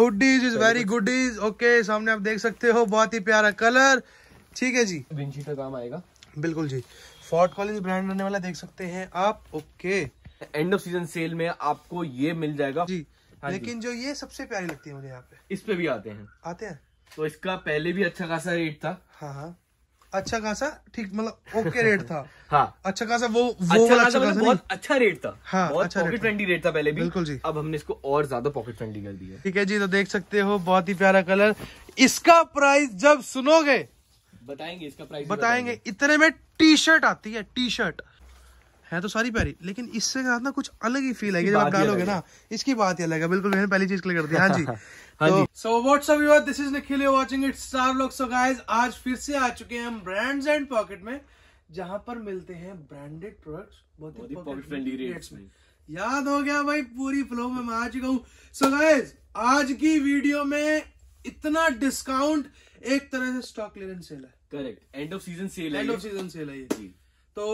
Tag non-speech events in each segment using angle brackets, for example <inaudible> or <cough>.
Hoodies is very goodies okay सामने आप देख सकते हो बहुत ही प्यारा कलर ठीक है जी विंची का काम आएगा बिल्कुल जी फोर्ट कॉलेज ब्रांड रहने वाला देख सकते हैं आप okay end of season sale में आपको ये मिल जाएगा जी हाँ लेकिन जी। जो ये सबसे प्यारी लगती है मुझे यहाँ पे इस पे भी आते हैं आते हैं तो इसका पहले भी अच्छा खासा रेट था हाँ हाँ अच्छा खासा ठीक मतलब ओके रेट था <laughs> हाँ अच्छा खासा वो वो अच्छा खासा अच्छा मतलब बहुत अच्छा रेट था हाँ बहुत अच्छा पॉकेट फ्रेंडली रेट था पहले भी बिल्कुल जी अब हमने इसको और ज्यादा पॉकेट फ्रेंडली कर दिया ठीक है जी तो देख सकते हो बहुत ही प्यारा कलर इसका प्राइस जब सुनोगे बताएंगे इसका प्राइस बताएंगे इतने में टी शर्ट आती है टी शर्ट है तो सारी प्यारी लेकिन इससे साथ ना कुछ अलग ही फील आएगी जब आप डालोगे ना इसकी बात ही अलग है बिल्कुल मैंने पहली चीज क्लियर कर दिया हाँ जी so what's up viewer this is Nikhil you it star lock so guys आज फिर से आ चुके हैं हम ब्रांड्स एंड पॉकेट में जहां पर मिलते हैं ब्रांडेड प्रोडक्ट्स बहुत ही फ्रेंडली रेट्स में याद हो गया भाई पूरी फ्लो में मैं आ चुका हूँ सो गाइस आज की वीडियो में इतना डिस्काउंट एक तरह से स्टॉक लेन सेल है correct end of season sale है एंड ऑफ सीजन सेल है ये तो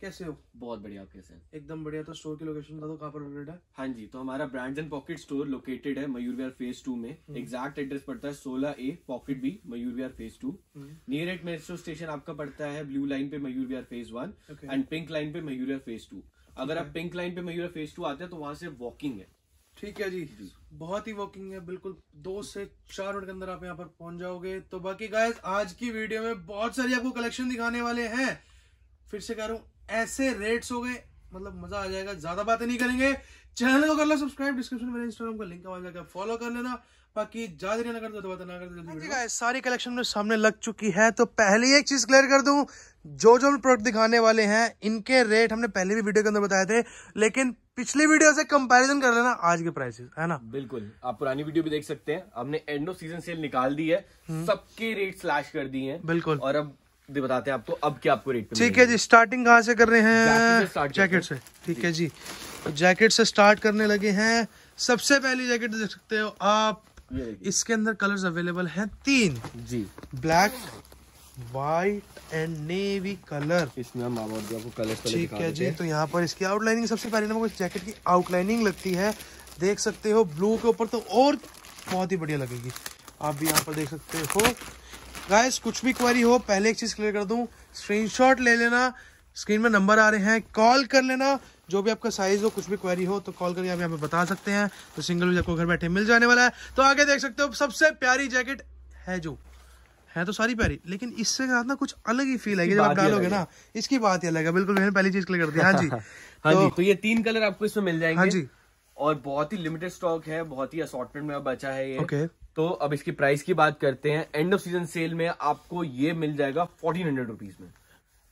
कैसे हो बहुत बढ़िया आप कैसे हैं एकदम बढ़िया तो स्टोर की लोकेशन बता दो कहाँ पर लोकेटेड है हाँ जी तो हमारा brands and pocket store located है मयूर विहार फेज टू में एग्जैक्ट हम्म. एड्रेस पड़ता है सोलह A pocket B Mayur Vihar phase two near at metro station आपका पड़ता है ब्लू लाइन पे Mayur Vihar phase one and pink line पे मयूर विहार फेज टू अगर आप पिंक लाइन पे मयूर फेज टू आते हैं तो वहां से वॉकिंग है ठीक है जी बहुत ही वॉकिंग है बिल्कुल दो से चार मिनट के अंदर आप यहाँ पर पहुंच जाओगे तो बाकी गाय आज की वीडियो में बहुत सारी आपको कलेक्शन दिखाने वाले हैं फिर से कह रहा हूँ ऐसे रेट्स हो गए मतलब मजा आ जाएगा ज्यादा बातें नहीं करेंगे चैनल को कर लो सब्सक्राइब डिस्क्रिप्शन में इंस्टाग्राम का लिंक वहां जाकर फॉलो कर लेना बाकी ज्यादा देर ना कर दो बात ना कर दो हाँ सारी कलेक्शन में सामने लग चुकी है तो पहले एक चीज क्लियर कर दू जो जो हम प्रोडक्ट दिखाने वाले हैं इनके रेट हमने पहले भी वीडियो के अंदर बताए थे लेकिन पिछली वीडियो से कंपैरिजन कर लेना आज के प्राइसेस है ना बिल्कुल आप पुरानी वीडियो भी देख सकते हैं हमने एंड ऑफ सीजन सेल निकाल दी है हम्म। सबके रेट स्लैश कर दिए हैं बिल्कुल और अब भी बताते हैं आपको अब क्या आपको रेट ठीक है जी स्टार्टिंग कहाँ से कर रहे हैं जैकेट से ठीक है जी जैकेट से स्टार्ट करने लगे हैं सबसे पहली जैकेट देख सकते हो आप इसके अंदर कलर्स अवेलेबल हैं तीन जी black white and navy colour इसमें हम आपको कलर ठीक है जी तो यहाँ पर इसकी आउटलाइनिंग सबसे पहले नंबर इस जैकेट की आउटलाइनिंग लगती है देख सकते हो ब्लू के ऊपर तो और बहुत ही बढ़िया लगेगी आप भी यहाँ पर देख सकते हो गाइस कुछ भी क्वेरी हो पहले एक चीज़ क्लियर कर दू स्क्रीनशॉट ले लेना स्क्रीन में नंबर आ रहे हैं कॉल कर लेना जो भी आपका साइज हो कुछ भी क्वेरी हो तो कॉल करके आप यहाँ पे बता सकते हैं तो सिंगल भी आपको घर बैठे मिल जाने वाला है तो आगे देख सकते हो सबसे प्यारी जैकेट है जो है तो सारी प्यारी लेकिन इससे साथ ना कुछ अलग ही फील आएगी जब आप डालोगे ना इसकी बात ही अलग है बिल्कुल मैंने पहली चीज क्लियर कर दी हाँ जी <laughs> हाँ तो, जी तो ये तीन कलर आपको इसमें मिल जाएंगे हाँ जी और बहुत ही लिमिटेड स्टॉक है बहुत ही असॉर्टमेंट में बचा है ये okay. तो अब इसकी प्राइस की बात करते हैं एंड ऑफ सीजन सेल में आपको ये मिल जाएगा फोर्टीन हंड्रेड रुपीज में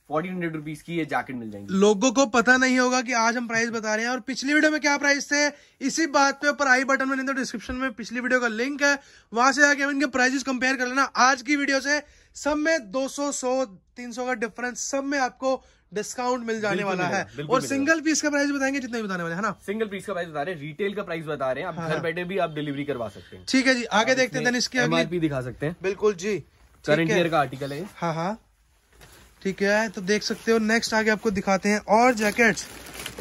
फोर्टीन हंड्रेड रुपीज की ये जैकेट मिल जाएगी लोगों को पता नहीं होगा कि आज हम प्राइस बता रहे हैं और पिछली वीडियो में क्या प्राइस थे इसी बात पे ऊपर आई बटन में डिस्क्रिप्शन में पिछली वीडियो का लिंक है वहां से जाके इनके प्राइजेस कंपेयर कर लेना आज की वीडियो से सब में दो सौ 300 का डिफरेंस सब में आपको डिस्काउंट मिल जाने वाला है और सिंगल पीस का प्राइस बताएंगे जितने बताने वाले है ना सिंगल पीस का प्राइस बता रहे हैं रिटेल का प्राइस बता रहे हैं आप हाँ। घर बैठे भी आप डिलीवरी करवा सकते हैं ठीक है जी आगे देखते हैं इसकी दिखा सकते हैं बिल्कुल जी करंट ईयर का आर्टिकल है हाँ हाँ ठीक है तो देख सकते हो नेक्स्ट आगे आपको दिखाते हैं और जैकेट्स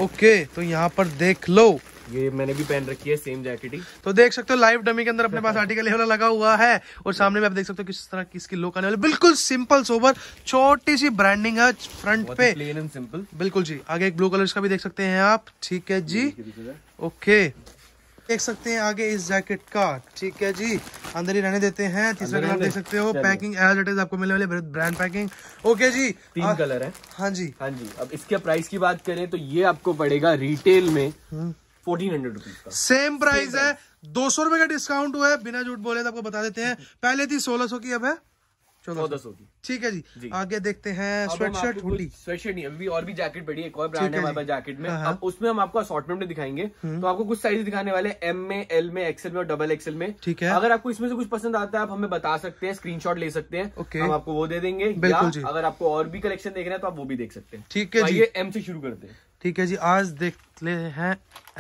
ओके तो यहाँ पर देख लो ये मैंने भी पहन रखी है सेम जैकेट ही तो देख सकते हो लाइव डमी के अंदर अपने <laughs> पास आर्टिकल ये लगा हुआ है और सामने में आप देख सकते हो किस तरह की इसकी लुक आने वाली बिल्कुल सिंपल सोबर छोटी सी ब्रांडिंग है फ्रंट पे प्लेन एंड सिंपल बिल्कुल जी आगे एक ब्लू कलर का भी देख सकते हैं आप ठीक है जी ओके देख सकते हैं आगे इस जैकेट का ठीक है जी अंदर ही रहने देते हैं तीसरा कलर देख सकते हो पैकिंग एज इट इज आपको मिलने वाले ब्रांड पैकिंग ओके जी तीन आ, कलर है हाँ जी हाँ जी अब इसके प्राइस की बात करें तो ये आपको पड़ेगा रिटेल में fourteen hundred rupees same price है दो सौ रुपए का डिस्काउंट हुआ है बिना झूठ बोले तो आपको बता देते हैं <laughs> पहले थी सोलह सौ की अब है चौदह सौ की ठीक है जी, जी आगे देखते हैं हुडी नहीं अभी और भी जैकेट पड़ी एक और ब्रांड है हमारे पास जैकेट में हाँ, हाँ। अब उसमें हम आपको दिखाएंगे हम्म। तो आपको कुछ साइज दिखाने वाले एम में एल में एक्सएल में और डबल एक्सएल में ठीक है अगर आपको इसमें से कुछ पसंद आता है आप हमें बता सकते हैं स्क्रीनशॉट ले सकते हैं हम आपको वो दे देंगे अगर आपको और भी कलेक्शन देख रहे हैं तो आप वो भी देख सकते हैं ठीक है ये तो एम से शुरू करते हैं ठीक है जी आज देख ले हैं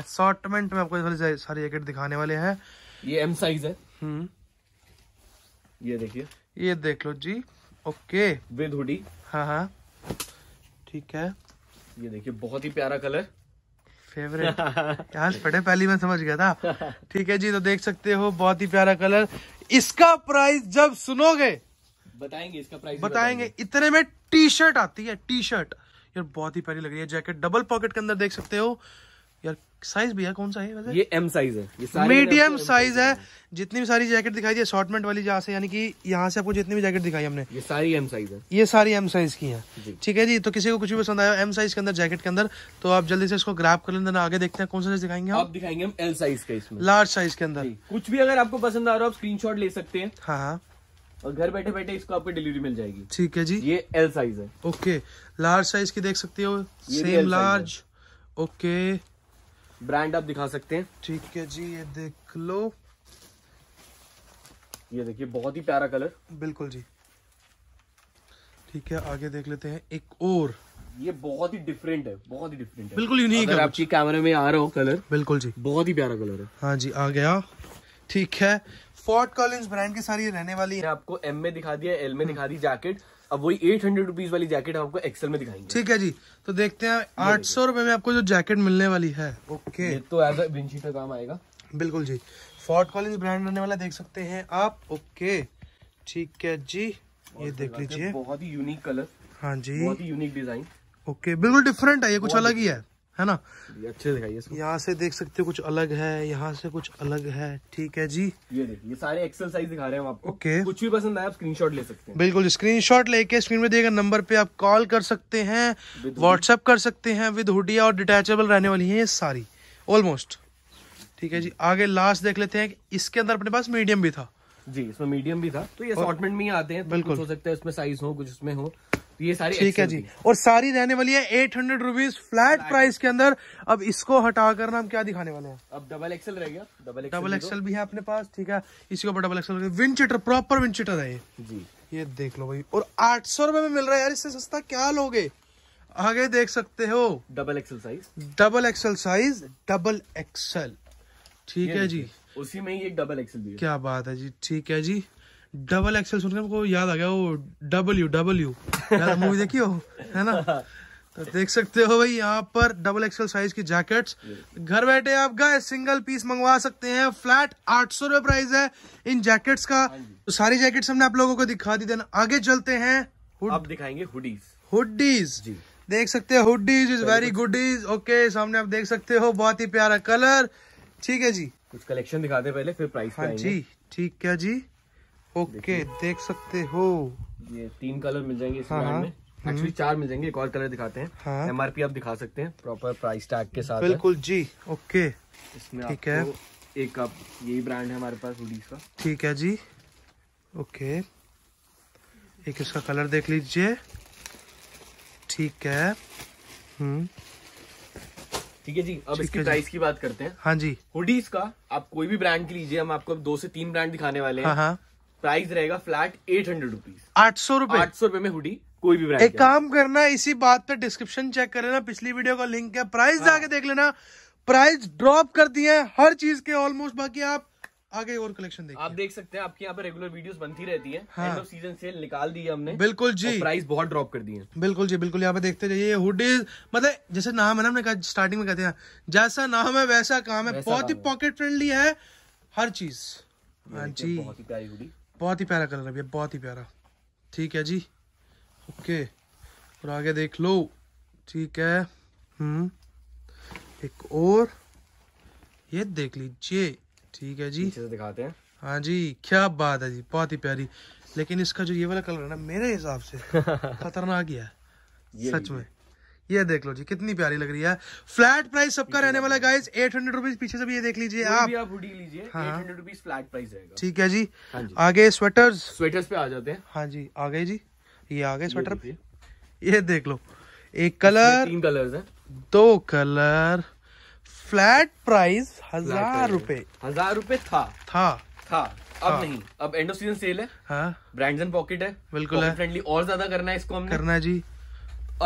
असॉर्टमेंट में आपको सारे जैकेट दिखाने वाले हैं ये एम साइज है हम्म। ये देखिए ये देख लो जी ओके विद हुडी हाँ हाँ ठीक है ये देखिए बहुत ही प्यारा कलर फेवरेट <laughs> यार पढ़े पहली मैं समझ गया था <laughs> ठीक है जी तो देख सकते हो बहुत ही प्यारा कलर इसका प्राइस जब सुनोगे बताएंगे इसका प्राइस बताएंगे, बताएंगे। इतने में टी शर्ट आती है टी शर्ट यार बहुत ही प्यारी लग रही है जैकेट डबल पॉकेट के अंदर देख सकते हो यार साइज भैया कौन सा है वैसे ये एम साइज है ये मीडियम साइज है जितनी भी सारी जैकेट दिखाई दी असॉर्टमेंट वाली जहाँ से यानी कि यहाँ से आपको जितनी भी जैकेट दिखाई हमने ये सारी एम साइज है ये सारी एम साइज की है ठीक है जी तो किसी को कुछ भी पसंद आया एम साइज के अंदर जैकेट के अंदर तो आप जल्दी से इसको ग्राफ कर लेना आगे देखते हैं कौन सा दिखाएंगे आप दिखाएंगे हम एल साइज के इसमें लार्ज साइज के अंदर कुछ भी अगर आपको पसंद आ रहा हो आप स्क्रीन ले सकते हैं हाँ, हाँ और घर बैठे बैठे इसको आपको डिलीवरी मिल जाएगी ठीक है जी ये एल साइज है ओके लार्ज साइज की देख सकते हो सेम लार्ज ओके ब्रांड आप दिखा सकते हैं ठीक है जी ये देख लो ये देखिए बहुत ही प्यारा कलर बिल्कुल जी ठीक है आगे देख लेते हैं एक और ये बहुत ही डिफरेंट है बहुत ही डिफरेंट है बिल्कुल यूनिक है आपकी कैमरे में आ रहा हो कलर बिल्कुल जी बहुत ही प्यारा कलर है हाँ जी आ गया ठीक है फोर्ट कॉलिंग ब्रांड की सारी रहने वाली है आपको एम में दिखा दिया एल में दिखा दी जैकेट अब वही एट हंड्रेड रुपीज वाली जैकेट आपको एक्सेल में दिखाएंगे ठीक है जी तो देखते हैं आठ सौ रुपए में आपको जो जैकेट मिलने वाली है ओके ये तो एज विंशी का काम आएगा बिल्कुल जी फोर्ट कॉलेज ब्रांड रहने वाला देख सकते हैं आप ओके ठीक है जी ये देख लीजिए बहुत ही यूनिक कलर हाँ जी बहुत ही यूनिक डिजाइन ओके बिल्कुल डिफरेंट है ये कुछ अलग ही है है ना अच्छे दिखाइए यहाँ से देख सकते हो कुछ अलग है यहाँ से कुछ अलग है ठीक है जी ये देखिए सारे एक्सेल साइज दिखा रहे हैं आपको ओके okay. कुछ भी पसंद आया आप स्क्रीनशॉट ले सकते हैं बिल्कुल स्क्रीनशॉट लेके स्क्रीन में देगा नंबर पे आप कॉल कर सकते हैं व्हाट्सएप कर सकते हैं विद हुडिया और डिटेचेबल रहने वाली है ये सारी ऑलमोस्ट ठीक है जी आगे लास्ट देख लेते हैं इसके अंदर अपने पास मीडियम भी था जी इसमें मीडियम भी था तो ये असॉटमेंट में ही आते हैं तो बिल्कुल हो सकता है उसमें साइज हो कुछ उसमें हो तो ये सारी ठीक है जी और सारी रहने वाली है eight hundred rupees flat price के अंदर अब इसको हटाकर हम क्या दिखाने वाले हैं अब डबल एक्सएल रह गया डबल एक्सएल भी है अपने पास ठीक है इसी के ऊपर double XL windcheater proper windcheater है जी ये देख लो भाई और आठ सौ रुपए में मिल रहा है यार इससे सस्ता क्या लोगे आगे देख सकते हो double XL size double XL size double XL ठीक है जी उसी में ही एक डबल एक्सएल क्या बात है जी ठीक है जी डबल एक्सएल सुनकर हमको याद आ गया वो डब्ल्यू डब्ल्यू मूवी देखी हो है ना तो देख सकते हो भाई यहाँ पर डबल एक्सएल साइज की जैकेट्स घर बैठे आप गए सिंगल पीस मंगवा सकते हैं फ्लैट आठ सौ रुपये प्राइस है इन जैकेट्स का हाँ तो सारी जैकेट्स हमने आप लोगों को दिखा दी देना आगे चलते हैं आप दिखाएंगे हुडीज हुडीज जी देख सकते हो hoodies is very goodies okay सामने आप देख सकते हो बहुत ही प्यारा कलर ठीक है जी कुछ कलेक्शन दिखाते पहले फिर प्राइस हाँ जी ठीक है जी ओके देख सकते हो ये तीन कलर मिल जाएंगे इस हाँ, हाँ। में एक्चुअली हम्म। चार मिल जाएंगे एक और कलर दिखाते हैं हाँ, आप दिखा सकते हैं प्रॉपर प्राइस टैग के साथ बिल्कुल जी ओके इसमें ठीक है एक कप यही ब्रांड है हमारे पास हुडीज का ठीक है जी ओके एक इसका कलर देख लीजिए ठीक है हम्म ठीक है जी अब इसकी प्राइस की बात करते हैं हाँ जी हुडीज का आप कोई भी ब्रांड की लीजिए हम आपको दो से तीन ब्रांड दिखाने वाले हैं हाँ।, हाँ। प्राइस रहेगा फ्लैट एट हंड्रेड रुपीज आठ सौ रुपए आठ सौ रुपए में हुडी कोई भी ब्रांड एक काम करना इसी बात पे डिस्क्रिप्शन चेक कर लेना पिछली वीडियो का लिंक है प्राइस हाँ। जाके देख लेना प्राइस ड्रॉप कर दिए हैं हर चीज के ऑलमोस्ट बाकी आप आगे और कलेक्शन देखिए आप देख सकते हैं आपके यहाँ पे रेगुलर वीडियोस बनती रहती है हाँ। एंड ऑफ सीजन सेल निकाल दी है हमने बिल्कुल जी प्राइस बहुत ड्रॉप कर दिए बिल्कुल जी बिल्कुल यहाँ पे देखते जाइए हुडीज मतलब जैसे नाम है ना हमने कहा स्टार्टिंग में कहते हैं जैसा नाम है वैसा काम है बहुत ही पॉकेट फ्रेंडली है हर चीज हाँ जी बहुत ही प्यारी हुडी बहुत ही प्यारा कलर है भैया बहुत ही प्यारा ठीक है जी ओके और आगे देख लो ठीक है हम्म एक और ये देख लीजिए ठीक है जी दिखाते हैं हाँ जी क्या बात है जी बहुत ही प्यारी लेकिन इसका जो ये वाला कलर है ना मेरे हिसाब से <laughs> खतरनाक ही है सच में ये देख लो जी कितनी प्यारी लग रही है फ्लैट प्राइस सबका रहने वाला है गाइस एट हंड्रेड रुपीज पीछे से भी ये देख लीजिए आप आप हुडी लीजिए हाँ। फ्लैट प्राइस रहेगा ठीक है जी।, हाँ जी आगे स्वेटर्स स्वेटर्स पे आ जाते हैं हाँ जी आ गए जी ये आ गए स्वेटर पे ये देख लो एक कलर तीन कलर्स है दो कलर फ्लैट प्राइस हजार रुपए हजार रुपए था था था अब हाँ। नहीं अब एंड ऑफ सीजन सेल है हाँ ब्रांड्स एंड पॉकेट है बिल्कुल है फ्रेंडली और ज्यादा करना है इसको हमने करना है जी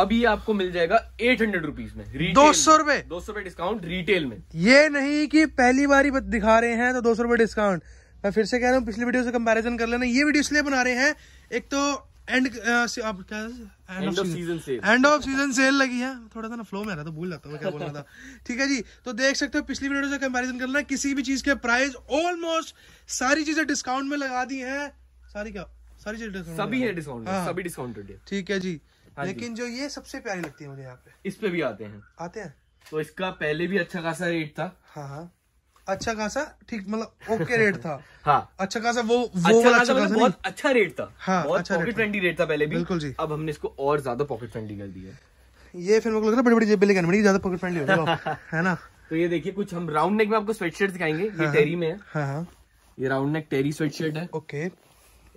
अभी आपको मिल जाएगा एट हंड्रेड रुपीज में दो सौ रूपए दो सौ रूपए डिस्काउंट रिटेल में ये नहीं कि पहली बार ही दिखा रहे हैं तो दो सौ रूपए डिस्काउंट मैं फिर से कह रहा हूँ पिछली वीडियो से कंपैरिजन कर लेना ये वीडियो इसलिए बना रहे हैं एक तो एंड अब क्या end of season sale end of season sale लगी है थोड़ा सा ना फ्लो में रहा था भूल जाता क्या बोलना था ठीक है जी तो देख सकते हो पिछली वीडियो से कंपैरिजन लेना किसी भी चीज के प्राइस ऑलमोस्ट सारी चीजें डिस्काउंट में लगा दी है सारी क्या सारी चीजें सभी डिस्काउंट हाँ। सभी डिस्काउंटेड ठीक है जी हाँ लेकिन जो ये सबसे प्यारी लगती है मुझे यहाँ पे इस पे भी आते हैं आते हैं तो इसका पहले भी अच्छा खासा रेट था हाँ हाँ अच्छा खासा ठीक मतलब ओके रेट था <laughs> हाँ अच्छा खासा वो वो अच्छा, अच्छा मतलब खासा बहुत अच्छा रेट था हाँ बहुत अच्छा पॉकेट फ्रेंडली रेट था पहले भी बिल्कुल जी अब हमने इसको और ज्यादा पॉकेट फ्रेंडली कर दिया ये फिर मेरे को लग रहा है बड़ी बड़ी जेबें लेकर ज्यादा पॉकेट फ्रेंडली हो है ना तो ये देखिए कुछ हम राउंड नेक में आपको स्वेट शर्ट दिखाएंगे ये टेरी हाँ, हाँ। में है ये round neck terry sweat shirt है ओके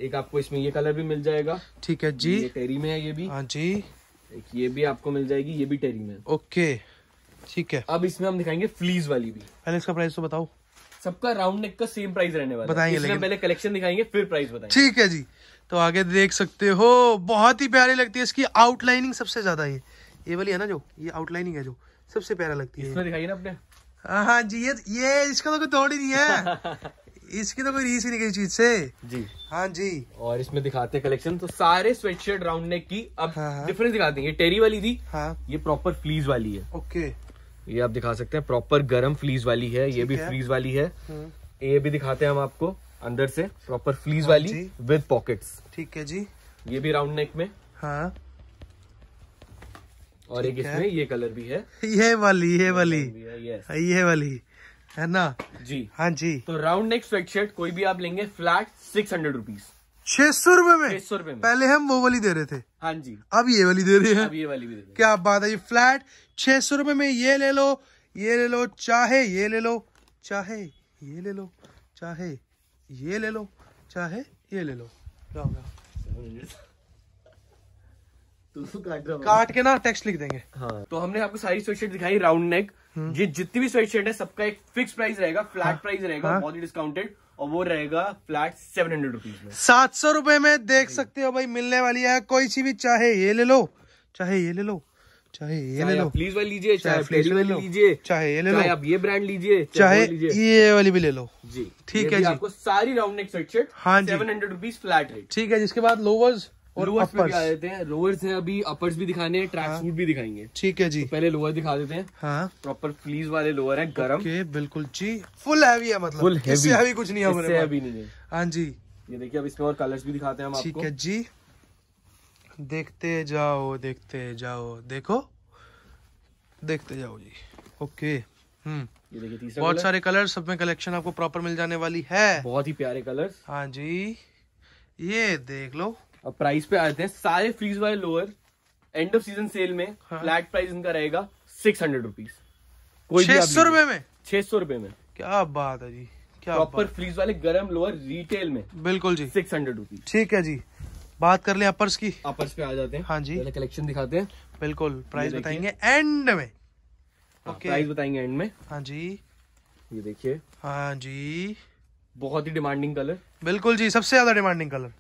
एक आपको इसमें ये कलर भी मिल जाएगा ठीक है जी ये टेरी में है ये भी हाँ जी एक ये भी आपको मिल जाएगी ये भी टेरी में ओके ठीक है अब इसमें हम दिखाएंगे फ्लीज वाली भी पहले इसका प्राइस तो बताओ सबका राउंड नेक का सेम प्राइस रहने वाला बताएंगे इसमें पहले कलेक्शन दिखाएंगे फिर प्राइस बताएंगे ठीक है जी तो आगे देख सकते हो बहुत ही प्यारी लगती है इसकी आउटलाइनिंग सबसे ज्यादा ये ये वाली है ना जो ये आउटलाइनिंग है जो सबसे प्यारा लगती है इसमें दिखाइए ना अपने हाँ जी ये ये इसका तो कोई तोड़ ही नहीं है <laughs> इसकी तो कोई रीस ही नहीं किसी चीज से जी हाँ जी और इसमें दिखाते हैं कलेक्शन तो सारे स्वेट शर्ट राउंड नेक की अब हाँ। डिफरेंस हाँ। दिखाते हैं ये टेरी वाली थी हाँ। ये प्रॉपर फ्लीज वाली है ओके ये आप दिखा सकते हैं प्रॉपर गर्म फ्लीज वाली है ये भी फ्लीज वाली है हम्म। ये भी दिखाते हैं हम आपको अंदर से प्रॉपर फ्लीज हाँ वाली विद पॉकेट ठीक है जी ये भी राउंड नेक में हाँ और एक इसमें ये कलर भी है <laughs> ये वाली ये वाली ये वाली है ना जी हाँ जी तो राउंड नेक स्वेटशर्ट कोई भी आप लेंगे फ्लैट सिक्स हंड्रेड रुपीज छह सौ रूपये में छह सौ रूपये पहले हम वो वाली दे रहे थे हाँ जी अब ये वाली दे रहे हैं अब ये वाली भी दे रहे क्या बात है ये फ्लैट छह सौ रूपये में ये ले लो ये ले लो चाहे ये ले लो चाहे ये ले लो चाहे ये ले लो चाहे ये ले लो राम राम तो काट के ना टेक्स्ट लिख देंगे हाँ। तो हमने आपको सारी स्वेटशर्ट दिखाई राउंड नेक हम्म। ये जितनी भी स्वेट शर्ट है सबका एक फिक्स प्राइस रहेगा फ्लैट प्राइस हाँ। रहेगा बहुत ही डिस्काउंटेड और वो रहेगा फ्लैट सेवन हंड्रेड रुपीज सात सौ रूपये में देख सकते हो भाई मिलने वाली है कोई सी भी चाहे ये ले लो चाहे ये ले लो चाहे ये ले लो प्लीज वाली लीजिए चाहे लीजिए चाहे ये ले लो आप ये ब्रांड लीजिए चाहे ये वाली भी ले लो जी ठीक है जी आपको सारी राउंड नेक स्वेटशर्ट हाँ seven hundred rupees flat rate ठीक है जिसके बाद लोवर्स और लोअर्स पे भी आ देते हैं लोअर्स हैं अभी अपर्स भी दिखाने हैं ट्रैक सूट हाँ। भी दिखाएंगे ठीक है जी तो पहले लोअर दिखा देते हैं हाँ प्रॉपर फ्लीज वाले लोअर है गर्म okay, बिल्कुल जी फुल हैवी है मतलब फुल हैवी हैवी कुछ नहीं है हमारे हैवी नहीं है हाँ जी ये देखिए अब इसमें और कलर्स भी दिखाते हैं ठीक है जी देखते जाओ देखते जाओ देखो देखते जाओ जी ओके हम्म बहुत सारे कलर सब में कलेक्शन आपको प्रॉपर मिल जाने वाली है बहुत ही प्यारे कलर हाँ जी ये देख लो अब प्राइस पे आते हैं सारे फ्रीज वाले lower end of season sale में फ्लैट हाँ। प्राइस इनका रहेगा सिक्स हंड्रेड रुपीज कोई छह सौ रुपए में छह सौ रुपए में क्या बात है जी क्या प्रॉपर फ्रीज वाले गर्म लोअर रिटेल में बिल्कुल जी सिक्स हंड्रेड रुपीज ठीक है जी बात कर ले अपर्स की अपर्स पे आ जाते हैं हाँ जी पहले कलेक्शन दिखाते हैं बिल्कुल प्राइस बताएंगे एंड में प्राइस हाँ, बताएंगे एंड में हाँ जी ये देखिए हाँ जी बहुत ही डिमांडिंग कलर बिल्कुल जी सबसे ज्यादा डिमांडिंग कलर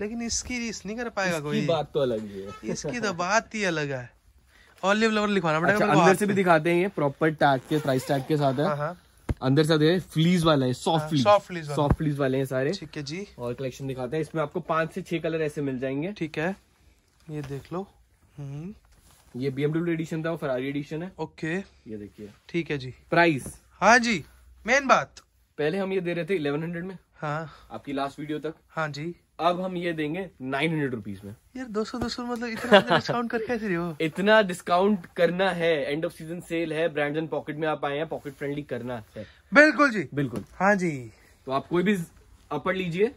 लेकिन इसकी रीस नहीं कर पाएगा कोई बात तो अलग है इसकी तो बात ही अलग है ऑलिव लवर लिखवाना पड़ेगा अच्छा, अंदर से भी दिखाते हैं ये प्रॉपर टैग के प्राइस टैग के साथ है हाँ, हाँ। अंदर से है फ्लीज वाला है soft fleece soft fleece soft fleece वाले हैं सारे ठीक है जी और कलेक्शन दिखाते हैं इसमें आपको पांच से छह कलर ऐसे मिल जाएंगे ठीक है ये देख लो हम्म ये बीएमडब्ल्यू एडिशन था वो फरारी एडिशन है ओके ये देखिए ठीक है जी प्राइस हाँ जी मेन बात पहले हम ये दे रहे थे इलेवन में हाँ आपकी लास्ट वीडियो तक हाँ जी अब हम ये देंगे नाइन हंड्रेड रुपीज में यार दो सौ दो सौ मतलब इतना डिस्काउंट कर कैसे हो <laughs> इतना डिस्काउंट करना है एंड ऑफ सीजन सेल है ब्रांड एंड पॉकेट में आप आए हैं पॉकेट फ्रेंडली करना है बिल्कुल जी बिल्कुल हाँ जी तो आप कोई भी अपर लीजिए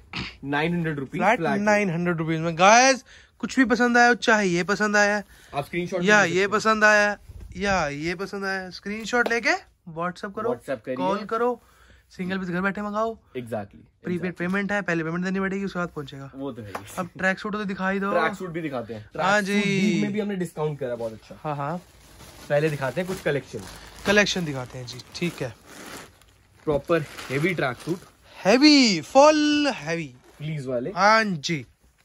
nine hundred rupees nine hundred rupees में गाय कुछ भी पसंद आया चाहे ये पसंद आया आप शॉट या ये पसंद आया या ये पसंद आया शॉट लेके व्हाट्सएप करो कॉल करो सिंगल पीस घर बैठे मंगाओ एक्जैक्टली प्रीपेड पेमेंट है पहले पेमेंट देनी पड़ेगी उसके बाद पहुंचेगा वो तो है अब ट्रैक सूट तो दिखाई दो ट्रैक सूट भी दिखाते हैं हाँ जी में भी हमने डिस्काउंट करा बहुत अच्छा हाँ हाँ पहले दिखाते हैं कुछ कलेक्शन कलेक्शन दिखाते हैं जी ठीक है proper heavy track suit heavy full heavy fleece वाले हाँ जी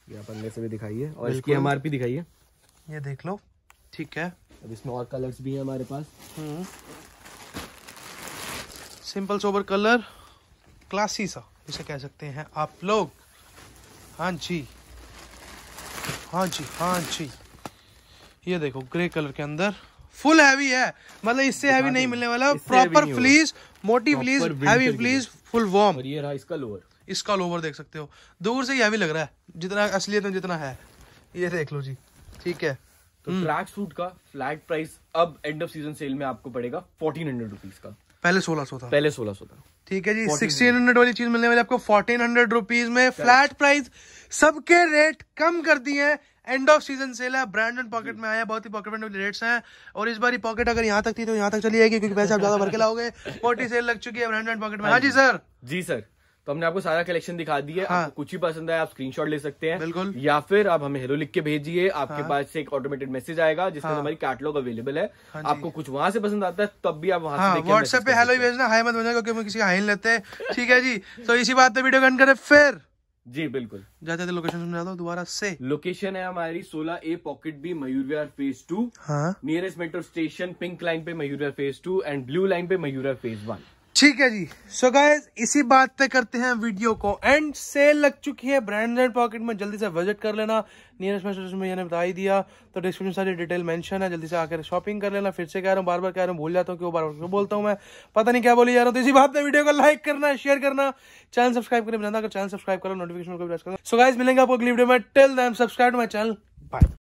ये अपन ने से भी दिखाई है और इसकी एमआरपी दिखाई है ये देख लो ठीक है अब इसमें और कलर्स भी हैं हमारे पास हम्म। सिंपल सोबर कलर क्लासी सा इसे कह सकते हैं आप लोग हाँ जी हाँ जी हाँ जी ये देखो ग्रे कलर के अंदर फुल हैवी है मतलब इससे हैवी नहीं मिलने वाला प्रॉपर फ्लीज मोटी fleece heavy fleece full warm ये रहा इसका लोअर इसका लोअर देख सकते हो दूर से ही हैवी लग रहा है जितना असलियत में जितना है ये देख लो जी ठीक है तो ट्रैक हम्म। सूट का फ्लैग प्राइस अब एंड ऑफ सीजन सेल में आपको पड़ेगा फोर्टीन हंड्रेड रुपीज का पहले सोलह सौ था पहले सोलह सौ था ठीक है जी सिक्सटीन हंड्रेड वाली चीज मिलने वाली आपको फोर्टीन हंड्रेड रुपीज में फ्लैट प्राइस सबके रेट कम कर दिए हैं एंड ऑफ सीजन सेल है ब्रांड एंड पॉकेट में आया बहुत ही पॉकेट में रेट्स हैं और इस बार ही पॉकेट अगर यहाँ तक थी तो यहाँ तक चली जाएगी क्योंकि पैसे आप ज्यादा भर के लाओगे फोर्टी <laughs> सेल लग चुकी है ब्रांड एंड पॉकेट में हाँ, हाँ जी सर जी सर तो हमने आपको सारा कलेक्शन दिखा दिया हाँ। आपको कुछ ही पसंद आया आप स्क्रीनशॉट ले सकते हैं बिल्कुल या फिर आप हमें हेलो लिख के भेजिए आपके हाँ। पास से एक ऑटोमेटेड मैसेज आएगा जिसमें हाँ। हमारी कैटलॉग अवेलेबल है हाँ आपको कुछ वहां से पसंद आता है तब भी आप वहां हाँ, से व्हाट्सएप पे हेलो भेजना हाई मत भेजना क्योंकि किसी हाई लेते हैं ठीक है जी तो इसी बात पे वीडियो एंड करें फिर जी बिल्कुल जाते थे लोकेशन समझा दो दोबारा से लोकेशन है हमारी 16 A pocket B Mayur Vihar phase two हाँ? Nearest metro station pink line पे Mayur Vihar phase two and blue line पे मयूर विहार फेज वन ठीक है जी सो so इसी बात पे करते हैं वीडियो को एंड सेल लग चुकी है ब्रांड एंड पॉकेट में जल्दी से विजिट कर लेना नियरेस्ट मैसेज में मैंने बता ही दिया तो डिस्क्रिप्शन सारी डिटेल मेंशन है जल्दी से आकर शॉपिंग कर लेना फिर से कह रहा हूँ बार बार कह रहा हूँ भूल जाता हूँ क्यों बार बार क्यों बोलता हूँ मैं पता नहीं क्या बोली जा रहा हूँ तो इसी बात पर वीडियो को लाइक करना शेयर करना चैनल सब्सक्राइब करना चैनल सब्सक्राइब करो नोटिफिकेशन को प्रेस सो गाइज मिलेंगे आपको अगली वीडियो में tell then subscribe to my channel bye